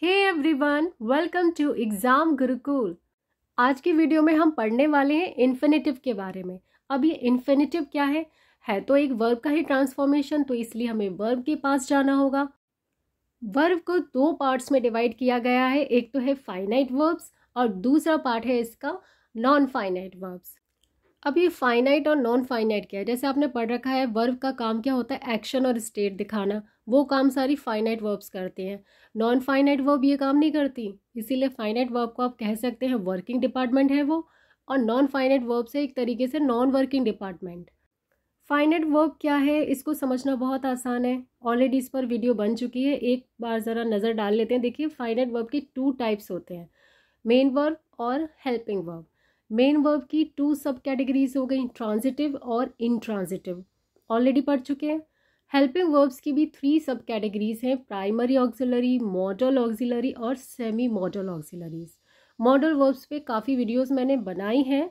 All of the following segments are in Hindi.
Hey everyone welcome to exam Gurukul आज की वीडियो में हम पढ़ने वाले हैं इन्फिनेटिव के बारे में अब ये इन्फिनेटिव क्या है है तो एक वर्ब का ही ट्रांसफॉर्मेशन तो इसलिए हमें वर्ब के पास जाना होगा वर्ब को दो पार्ट्स में डिवाइड किया गया है एक तो है फाइनाइट वर्ब्स और दूसरा पार्ट है इसका नॉन फाइनाइट वर्ब्स अब ये फाइनाइट और नॉन फाइनाइट क्या है जैसे आपने पढ़ रखा है वर्ब का काम क्या होता है एक्शन और स्टेट दिखाना वो काम सारी फाइनाइट वर्ब्स करते हैं नॉन फाइनाइट वर्ब ये काम नहीं करती इसीलिए फाइनाइट वर्ब को आप कह सकते हैं वर्किंग डिपार्टमेंट है वो और नॉन फाइनाइट वर्ब से एक तरीके से non working department finite verb क्या है इसको समझना बहुत आसान है ऑलरेडी इस पर वीडियो बन चुकी है एक बार ज़रा नज़र डाल लेते हैं देखिए फाइनाइट वर्ब के टू टाइप्स होते हैं मेन वर्ब और हेल्पिंग वर्ब मेन वर्ब की टू सब कैटेगरीज हो गई ट्रांजिटिव और ट्रांज़िटिव ऑलरेडी पढ़ चुके हैं हेल्पिंग वर्ब्स की भी थ्री सब कैटेगरीज हैं प्राइमरी ऑक्सिलरी मॉडल ऑक्सिलरी और semi modal auxiliaries modal verbs पे काफ़ी वीडियोस मैंने बनाई हैं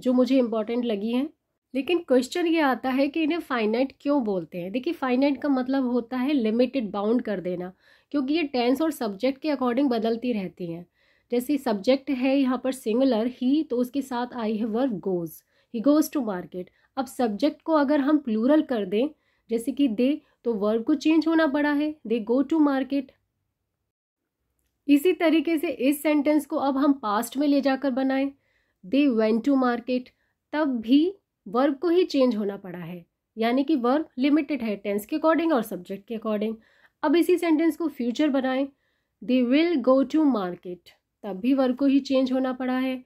जो मुझे इंपॉर्टेंट लगी हैं लेकिन क्वेश्चन ये आता है कि इन्हें फाइनाइट क्यों बोलते हैं देखिए फाइनाइट का मतलब होता है लिमिटेड बाउंड कर देना क्योंकि ये टेंस और सब्जेक्ट के अकॉर्डिंग बदलती रहती हैं जैसे सब्जेक्ट है यहाँ पर सिंगुलर ही तो उसके साथ आई है verb goes he goes to market अब सब्जेक्ट को अगर हम प्लूरल कर दें जैसे कि दे तो वर्ब को चेंज होना पड़ा है दे गो टू मार्केट इसी तरीके से इस सेंटेंस को अब हम पास्ट में ले जाकर बनाएं दे वेंट टू मार्केट तब भी वर्ब को ही चेंज होना पड़ा है यानी कि वर्ब लिमिटेड है टेंस के अकॉर्डिंग और सब्जेक्ट के अकॉर्डिंग अब इसी सेंटेंस को फ्यूचर बनाएं they will go to market तब भी वर्ग को ही चेंज होना पड़ा है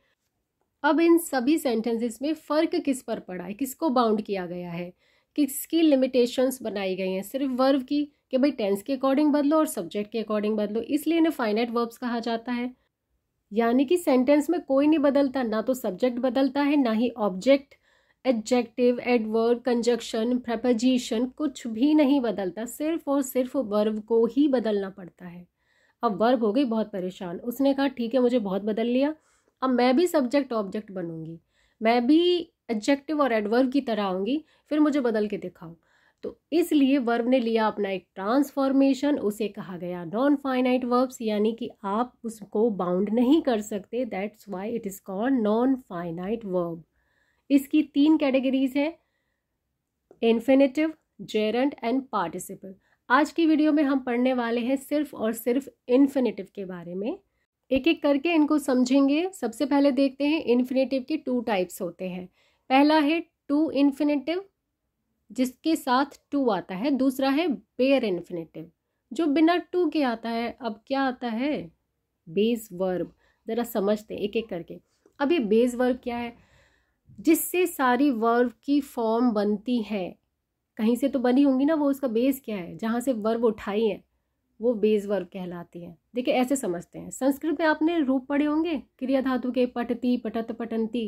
अब इन सभी सेंटेंसेस में फ़र्क किस पर पड़ा है किसको बाउंड किया गया है किसकी लिमिटेशंस बनाई गई हैं सिर्फ वर्व की कि भाई टेंस के अकॉर्डिंग बदलो और सब्जेक्ट के अकॉर्डिंग बदलो इसलिए इन्हें फाइनाइट वर्ब्स कहा जाता है यानी कि सेंटेंस में कोई नहीं बदलता ना तो सब्जेक्ट बदलता है ना ही object adjective adverb conjunction preposition कुछ भी नहीं बदलता सिर्फ और सिर्फ वर्व को ही बदलना पड़ता है अब वर्ग हो गई बहुत परेशान उसने कहा ठीक है मुझे बहुत बदल लिया अब मैं भी सब्जेक्ट ऑब्जेक्ट बनूंगी मैं भी एडजेक्टिव और एडवर्ब की तरह आऊँगी फिर मुझे बदल के दिखाओ तो इसलिए वर्ब ने लिया अपना एक ट्रांसफॉर्मेशन उसे कहा गया नॉन फाइनाइट वर्ब्स यानी कि आप उसको बाउंड नहीं कर सकते that's why it is called non finite verb इसकी तीन कैटेगरीज हैं इन्फिनेटिव जेरेंट एंड पार्टिसिपल आज की वीडियो में हम पढ़ने वाले हैं सिर्फ और सिर्फ इन्फिनेटिव के बारे में एक एक करके इनको समझेंगे सबसे पहले देखते हैं इन्फिनेटिव के टू टाइप्स होते हैं पहला है टू इन्फिनेटिव जिसके साथ टू आता है दूसरा है बेयर इन्फिनेटिव जो बिना टू के आता है अब क्या आता है बेस वर्ब ज़रा समझते हैं एक एक करके अब ये बेस वर्ब क्या है जिससे सारी वर्ब की फॉर्म बनती है कहीं से तो बनी होंगी ना वो उसका बेस क्या है जहाँ से वर्ब उठाई हैं वो बेस वर्ब कहलाती हैं देखिए ऐसे समझते हैं संस्कृत में आपने रूप पढ़े होंगे क्रिया धातु के पटती पटत पटंती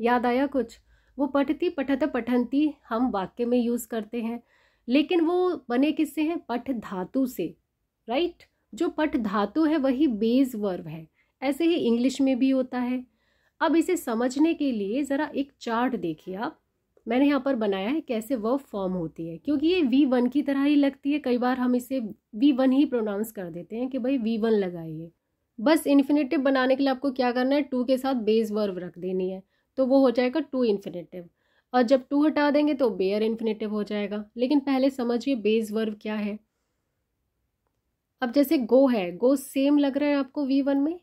याद आया कुछ वो पटती पठत पठंती हम वाक्य में यूज़ करते हैं लेकिन वो बने किससे हैं पठ धातु से राइट जो पठ धातु है वही बेज वर्ब है ऐसे ही इंग्लिश में भी होता है अब इसे समझने के लिए ज़रा एक चार्ट देखिए आप मैंने यहाँ पर बनाया है कैसे वर्ब फॉर्म होती है क्योंकि ये वी वन की तरह ही लगती है कई बार हम इसे वी वन ही प्रोनाउंस कर देते हैं कि भाई वी वन लगाइए बस इन्फिनेटिव बनाने के लिए आपको क्या करना है टू के साथ बेस वर्ब रख देनी है तो वो हो जाएगा टू इन्फिनेटिव और जब टू हटा देंगे तो बेयर इन्फिनेटिव हो जाएगा लेकिन पहले समझिए बेस वर्ब क्या है अब जैसे गो है गो सेम लग रहा है आपको वी वन में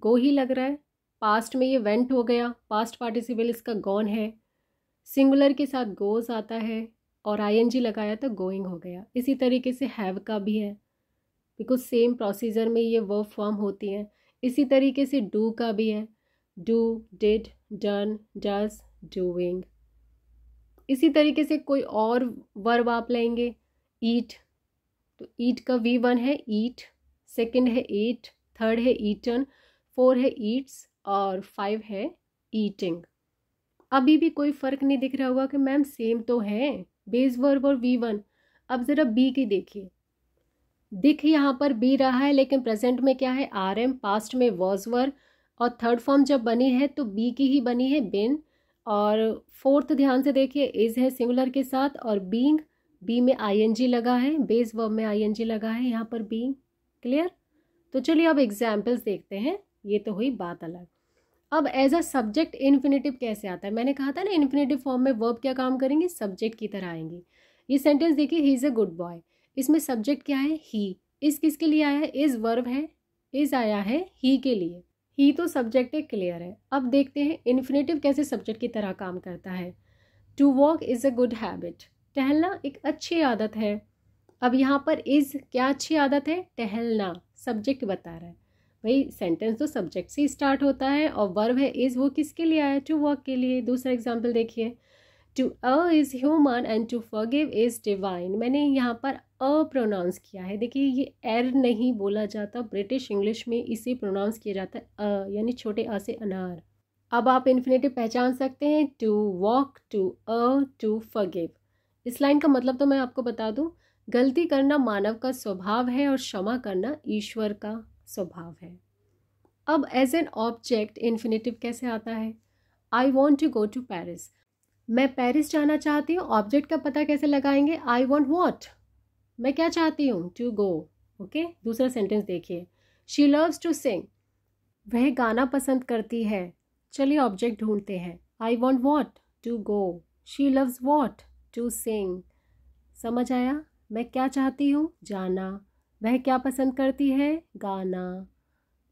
गो ही लग रहा है पास्ट में ये वेंट हो गया पास्ट पार्टिसिपल इसका गॉन है सिंगुलर के साथ गोज़ आता है और आईएनजी लगाया तो गोइंग हो गया इसी तरीके से हैव का भी है बिकॉज सेम प्रोसीजर में ये वर्ब फॉर्म होती हैं इसी तरीके से डू का भी है do did done does doing इसी तरीके से कोई और वर्ब आप लेंगे ईट तो ईट का वी वन है ईट सेकेंड है ईट थर्ड है ईटन फोर है ईट्स और फाइव है ईटिंग अभी भी कोई फ़र्क नहीं दिख रहा होगा कि मैम सेम तो है बेस वर्ब और वी वन अब ज़रा बी की देखिए दिख यहाँ पर बी रहा है लेकिन प्रेजेंट में क्या है आर एम पास्ट में वॉज वर्ब और थर्ड फॉर्म जब बनी है तो बी की ही बनी है बिन और फोर्थ ध्यान से देखिए इज है सिंगुलर के साथ और बींग बी में जी लगा है बेस वर्ब में जी लगा है यहाँ पर बींग क्लियर तो चलिए अब एग्जाम्पल्स देखते हैं ये तो हुई बात अलग अब एज अ सब्जेक्ट इन्फिनेटिव कैसे आता है मैंने कहा था ना इन्फिनेटिव फॉर्म में वर्ब क्या काम करेंगे सब्जेक्ट की तरह आएंगे ये सेंटेंस देखिए he is a good boy इसमें सब्जेक्ट क्या है ही इस किसके लिए आया है इज़ वर्ब है इज़ आया है ही के लिए ही तो सब्जेक्ट है क्लियर है अब देखते हैं इन्फिनेटिव कैसे सब्जेक्ट की तरह काम करता है to walk is a good habit टहलना एक अच्छी आदत है अब यहाँ पर इज़ क्या अच्छी आदत है टहलना सब्जेक्ट बता रहा है भाई सेंटेंस तो सब्जेक्ट से स्टार्ट होता है और वर्ब है इज़ वो किसके लिए आया टू वर्क के लिए दूसरा एग्जाम्पल देखिए to err is human and to forgive is divine मैंने यहाँ पर अ प्रोनाउंस किया है देखिए ये एर er नहीं बोला जाता ब्रिटिश इंग्लिश में इसे प्रोनाउंस किया जाता है अ यानी छोटे अ से अनार अब आप इन्फिनेटिव पहचान सकते हैं to walk to err to forgive इस लाइन का मतलब तो मैं आपको बता दूं गलती करना मानव का स्वभाव है और क्षमा करना ईश्वर का स्वभाव है अब एज एन ऑब्जेक्ट इन्फिनेटिव कैसे आता है I want to go to Paris मैं पेरिस जाना चाहती हूँ ऑब्जेक्ट का पता कैसे लगाएंगे आई वॉन्ट वॉट मैं क्या चाहती हूँ टू गो ओके दूसरा सेंटेंस देखिए शी लव्स टू सिंग वह गाना पसंद करती है चलिए ऑब्जेक्ट ढूंढते हैं I want what to go she loves what to sing समझ आया मैं क्या चाहती हूँ जाना वह क्या पसंद करती है गाना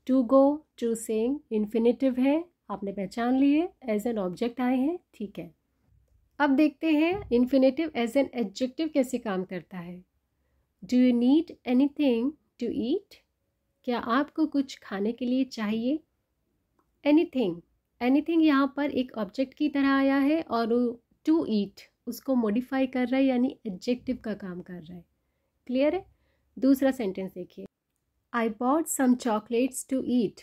to go to sing infinitive है आपने पहचान लिए एज एन ऑब्जेक्ट आए हैं ठीक है अब देखते हैं इन्फिनेटिव एज एन एडजेक्टिव कैसे काम करता है do you need anything to eat क्या आपको कुछ खाने के लिए चाहिए एनी थिंग एनी थिंग यहाँ पर एक ऑब्जेक्ट की तरह आया है और टू ईट उसको मॉडिफाई कर रहा है यानी एडजेक्टिव का काम कर रहा है क्लियर है दूसरा सेंटेंस देखिए I bought some chocolates to eat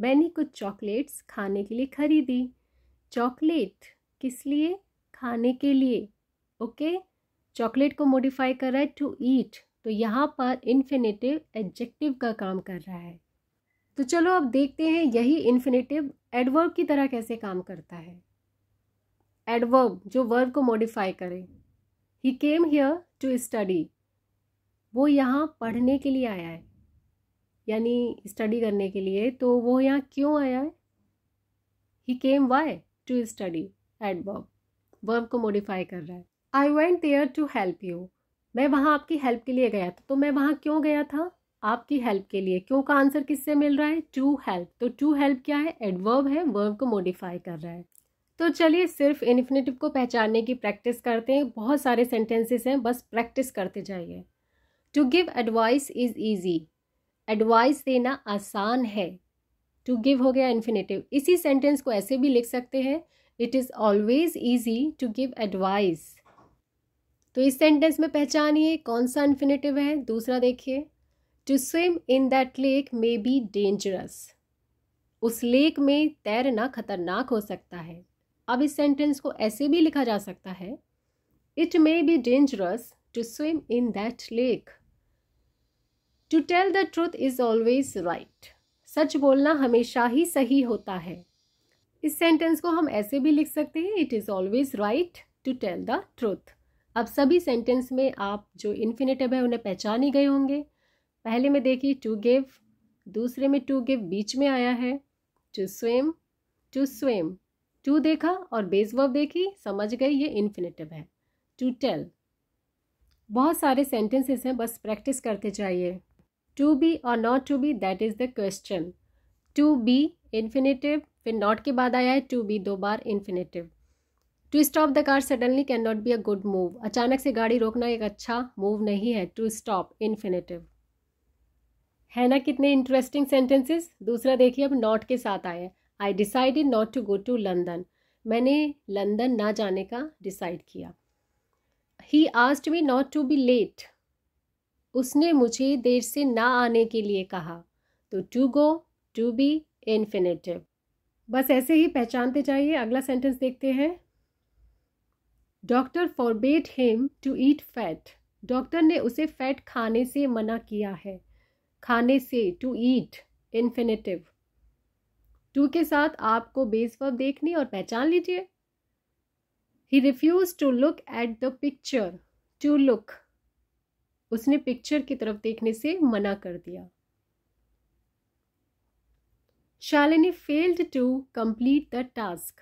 मैंने कुछ चॉकलेट्स खाने के लिए खरीदी चॉकलेट किस लिए खाने के लिए ओके चॉकलेट को मॉडिफाई कर रहा है टू ईट तो यहाँ पर इन्फिनेटिव एडजेक्टिव का काम कर रहा है तो चलो अब देखते हैं यही इन्फिनेटिव एडवर्ब की तरह कैसे काम करता है एडवर्ब जो वर्ब को मॉडिफाई करे he came here to study वो यहाँ पढ़ने के लिए आया है यानी स्टडी करने के लिए तो वो यहाँ क्यों आया है he came why to study at verb verb को मॉडिफाई कर रहा है I went there to help you मैं वहाँ आपकी हेल्प के लिए गया था तो मैं वहाँ क्यों गया था आपकी हेल्प के लिए क्यों का आंसर किससे मिल रहा है टू हेल्प तो टू हेल्प क्या है एडवर्ब है वर्ब को मॉडिफाई कर रहा है तो चलिए सिर्फ इन्फिनेटिव को पहचानने की प्रैक्टिस करते हैं बहुत सारे सेंटेंसेस हैं बस प्रैक्टिस करते जाइए to give advice is easy advice देना आसान है टू गिव हो गया इन्फिनेटिव इसी सेंटेंस को ऐसे भी लिख सकते हैं it is always easy to give advice तो इस सेंटेंस में पहचानिए कौन सा इन्फिनेटिव है दूसरा देखिए to swim in that lake may be dangerous उस लेक में तैरना खतरनाक हो सकता है अब इस सेंटेंस को ऐसे भी लिखा जा सकता है it may be dangerous to swim in that lake to tell the truth is always right सच बोलना हमेशा ही सही होता है इस सेंटेंस को हम ऐसे भी लिख सकते हैं it is always right to tell the truth अब सभी सेंटेंस में आप जो इन्फिनेटिव है उन्हें पहचान ही गए होंगे पहले में देखिए टू गिव दूसरे में टू गिव बीच में आया है to swim to swim to देखा और बेस वर्ब देखी समझ गए ये इन्फिनेटिव है टू टेल बहुत सारे सेंटेंसेस हैं बस प्रैक्टिस करते जाइए टू बी और not to be that is the question to be infinitive फिर नॉट के बाद आया है टू बी दो बार infinitive to stop the car suddenly can not be a good move अचानक से गाड़ी रोकना एक अच्छा मूव नहीं है टू स्टॉप इन्फिनेटिव है ना कितने इंटरेस्टिंग सेंटेंसेस दूसरा देखिए अब नॉट के साथ आए I decided not to go to London मैंने लंदन ना जाने का डिसाइड किया he asked me not to be late उसने मुझे देर से ना आने के लिए कहा तो to go to be infinitive बस ऐसे ही पहचानते जाइए अगला सेंटेंस देखते हैं doctor forbade him to eat fat doctor ने उसे फैट खाने से मना किया है खाने से टू ईट इन्फिनेटिव टू के साथ आपको बेस वर्ब देखनी और पहचान लीजिए he refused to look at the picture to look उसने पिक्चर की तरफ देखने से मना कर दिया Shalini failed to complete the task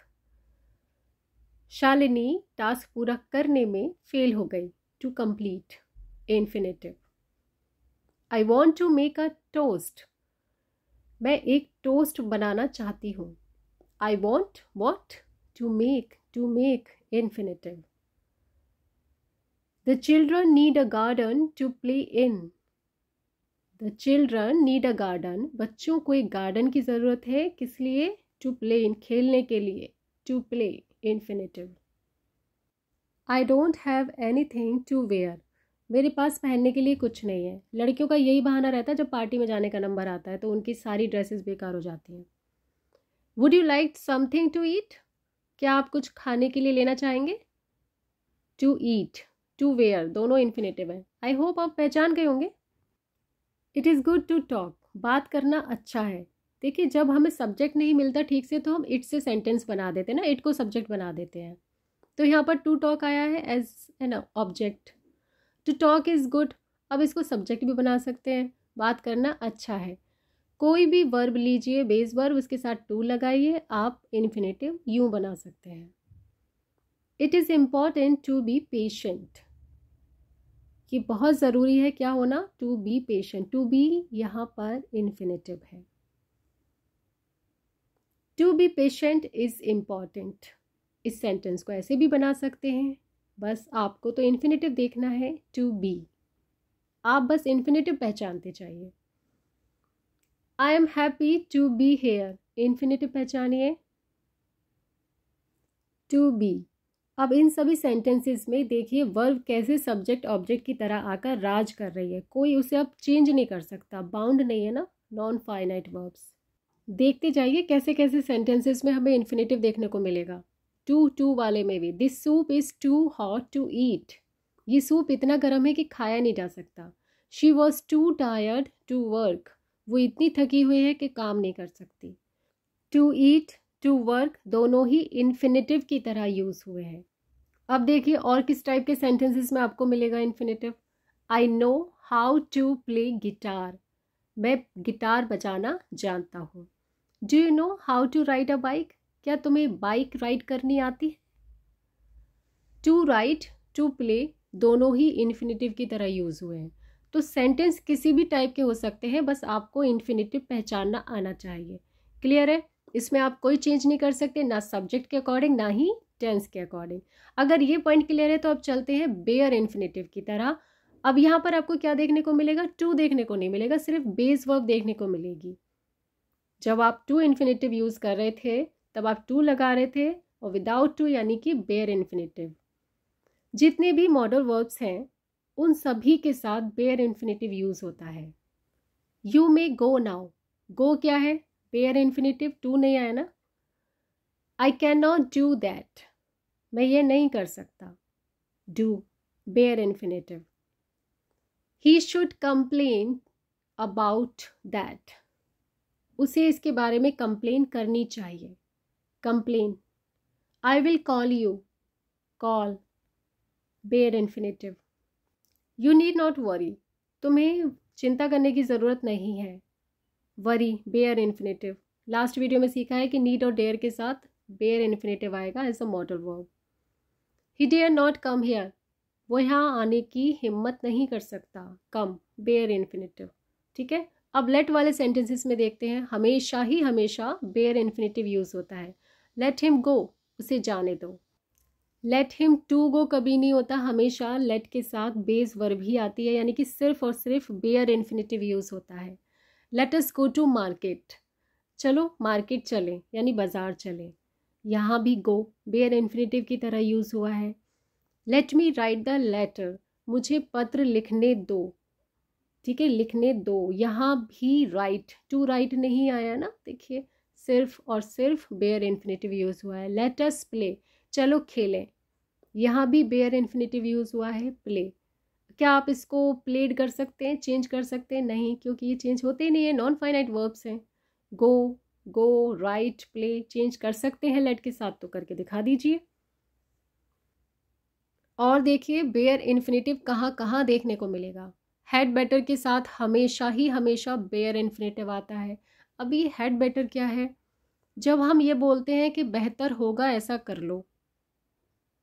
Shalini task पूरा करने में फेल हो गई to complete infinitive I want to make a toast मैं एक टोस्ट बनाना चाहती हूँ I want what to make to make infinitive The children need a garden to play in. The children need a garden बच्चों को एक गार्डन की ज़रूरत है किस लिए टू प्ले इन खेलने के लिए to play infinitive I don't have anything to wear मेरे पास पहनने के लिए कुछ नहीं है लड़कियों का यही बहाना रहता है जब पार्टी में जाने का नंबर आता है तो उनकी सारी ड्रेसेस बेकार हो जाती हैं would you like something to eat क्या आप कुछ खाने के लिए लेना चाहेंगे टू ईट टू वेयर दोनों इन्फिनेटिव हैं आई होप आप पहचान गए होंगे it is good to talk बात करना अच्छा है देखिए जब हमें सब्जेक्ट नहीं मिलता ठीक से तो हम इट से सेंटेंस बना देते हैं ना इट को सब्जेक्ट बना देते हैं तो यहाँ पर टू टॉक आया है as an object to talk is good अब इसको सब्जेक्ट भी बना सकते हैं बात करना अच्छा है कोई भी वर्ब लीजिए बेस वर्ब उसके साथ टू लगाइए आप इन्फिनेटिव यू बना सकते हैं it is important to be patient कि बहुत ज़रूरी है क्या होना to be patient to be यहाँ पर इन्फिनेटिव है to be patient is important इस सेंटेंस को ऐसे भी बना सकते हैं बस आपको तो इन्फिनेटिव देखना है टू बी आप बस इन्फिनेटिव पहचानते चाहिए I am happy to be here infinitive पहचानिए टू बी अब इन सभी सेंटेंसेस में देखिए वर्ब कैसे सब्जेक्ट ऑब्जेक्ट की तरह आकर राज कर रही है कोई उसे अब चेंज नहीं कर सकता बाउंड नहीं है ना नॉन फाइनाइट वर्ब्स देखते जाइए कैसे कैसे सेंटेंसेस में हमें इन्फिनेटिव देखने को मिलेगा टू टू वाले में भी this soup is too hot to eat ये सूप इतना गर्म है कि खाया नहीं जा सकता she was too tired to work वो इतनी थकी हुई है कि काम नहीं कर सकती टू ईट टू वर्क दोनों ही इन्फिनेटिव की तरह यूज़ हुए हैं अब देखिए और किस टाइप के सेंटेंसेस में आपको मिलेगा infinitive I know how to play guitar मैं गिटार बजाना जानता हूँ do you know how to ride a bike क्या तुम्हें बाइक राइड करनी आती है टू राइट टू प्ले दोनों ही इन्फिनेटिव की तरह यूज़ हुए हैं तो सेंटेंस किसी भी टाइप के हो सकते हैं बस आपको इन्फिनेटिव पहचानना आना चाहिए क्लियर है इसमें आप कोई चेंज नहीं कर सकते ना सब्जेक्ट के अकॉर्डिंग ना ही टेंस के अकॉर्डिंग अगर ये पॉइंट क्लियर है तो अब चलते हैं बेयर इन्फिनेटिव की तरह अब यहाँ पर आपको क्या देखने को मिलेगा टू देखने को नहीं मिलेगा सिर्फ बेस वर्ब देखने को मिलेगी जब आप टू इन्फिनेटिव यूज़ कर रहे थे तब आप टू लगा रहे थे और विदाउट टू यानी कि बेयर इन्फिनेटिव जितने भी मॉडल वर्ब्स हैं उन सभी के साथ बेयर इन्फिनेटिव यूज़ होता है you may go now go क्या है पेयर इन्फिनेटिव टू नहीं आया ना I can not do that मैं ये नहीं कर सकता do bare infinitive he should complain about that उसे इसके बारे में कंप्लेन करनी चाहिए complain I will call you call bare infinitive you need not worry तुम्हें चिंता करने की ज़रूरत नहीं है worry bare infinitive last video में सीखा है कि नीड और डेयर के साथ बेयर इन्फिनेटिव आएगा as a modal verb he dare not come here वो यहाँ आने की हिम्मत नहीं कर सकता कम बेयर इन्फिनेटिव ठीक है अब लेट वाले सेंटेंसेस में देखते हैं हमेशा ही हमेशा बेयर इन्फिनेटिव यूज़ होता है लेट हिम गो उसे जाने दो लेट हिम टू गो कभी नहीं होता हमेशा लेट के साथ बेस वर्ब ही आती है यानी कि सिर्फ और सिर्फ बेयर इन्फिनेटिव यूज़ होता है let us go to market चलो मार्केट चलें यानी बाज़ार चलें यहाँ भी गो बेयर इन्फिनेटिव की तरह यूज़ हुआ है let me write the letter मुझे पत्र लिखने दो ठीक है लिखने दो यहाँ भी राइट टू राइट नहीं आया ना देखिए सिर्फ और सिर्फ बेयर इन्फिनेटिव यूज़ हुआ है लेट अस प्ले चलो खेलें यहाँ भी बेयर इन्फिनेटिव यूज़ हुआ है प्ले क्या आप इसको प्लेड कर सकते हैं चेंज कर सकते हैं नहीं क्योंकि ये चेंज होते ही नहीं है नॉन फाइनाइट वर्ब्स हैं go go write play change कर सकते हैं लेट के साथ तो करके दिखा दीजिए और देखिए बेयर इन्फिनेटिव कहाँ कहाँ देखने को मिलेगा हेड बेटर के साथ हमेशा ही हमेशा बेयर इन्फिनेटिव आता है अभी हेड बेटर क्या है जब हम ये बोलते हैं कि बेहतर होगा ऐसा कर लो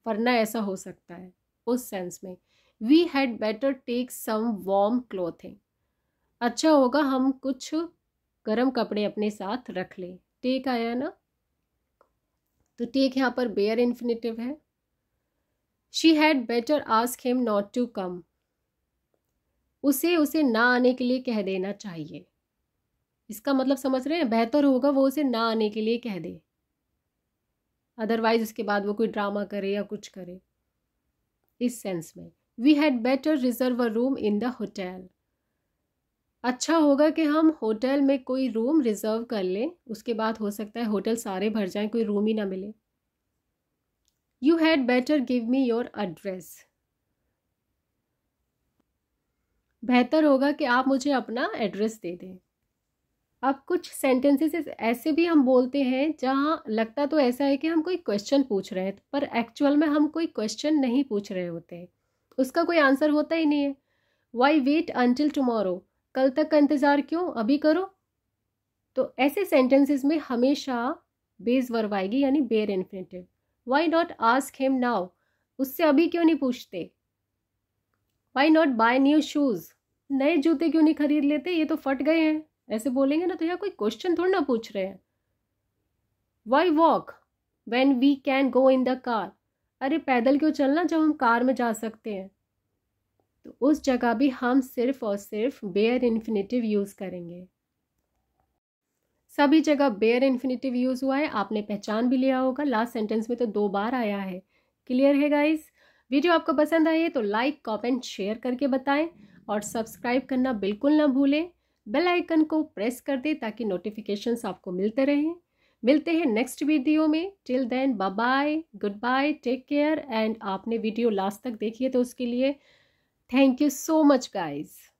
वरना ऐसा हो सकता है उस सेंस में we had better take some warm clothing अच्छा होगा हम कुछ गर्म कपड़े अपने साथ रख लें टेक आया ना तो टेक यहाँ पर बेयर इन्फिनेटिव है she had better ask him not to come उसे उसे ना आने के लिए कह देना चाहिए इसका मतलब समझ रहे हैं बेहतर होगा वो उसे ना आने के लिए कह दे अदरवाइज उसके बाद वो कोई ड्रामा करे या कुछ करे इस सेंस में we had better reserve a room in the hotel अच्छा होगा कि हम होटल में कोई रूम रिज़र्व कर लें उसके बाद हो सकता है होटल सारे भर जाएं कोई रूम ही ना मिले you had better give me your address बेहतर होगा कि आप मुझे अपना एड्रेस दे दें अब कुछ सेंटेंसेस ऐसे भी हम बोलते हैं जहाँ लगता तो ऐसा है कि हम कोई क्वेश्चन पूछ रहे हैं पर एक्चुअल में हम कोई क्वेश्चन नहीं पूछ रहे होते उसका कोई आंसर होता ही नहीं है वाई वेट अनटिल टुमारो कल तक का इंतज़ार क्यों अभी करो तो ऐसे सेंटेंसेस में हमेशा बेस वर्ब आएगी यानी bare infinitive why not ask him now उससे अभी क्यों नहीं पूछते why not buy new shoes नए जूते क्यों नहीं खरीद लेते ये तो फट गए हैं ऐसे बोलेंगे ना तो यहाँ कोई क्वेश्चन थोड़ा ना पूछ रहे हैं why walk when we can go in the car अरे पैदल क्यों चलना जब हम कार में जा सकते हैं तो उस जगह भी हम सिर्फ और सिर्फ बेयर इन्फिनेटिव यूज़ करेंगे सभी जगह बेयर इन्फिनेटिव यूज़ हुआ है आपने पहचान भी लिया होगा लास्ट सेंटेंस में तो दो बार आया है क्लियर है गाइस वीडियो आपको पसंद आई है तो लाइक कॉमेंट शेयर करके बताएं और सब्सक्राइब करना बिल्कुल ना भूलें बेल आइकन को प्रेस कर दें ताकि नोटिफिकेशंस आपको मिलते रहें मिलते हैं नेक्स्ट वीडियो में till then bye goodbye take care and आपने वीडियो लास्ट तक देखी है तो उसके लिए thank you so much guys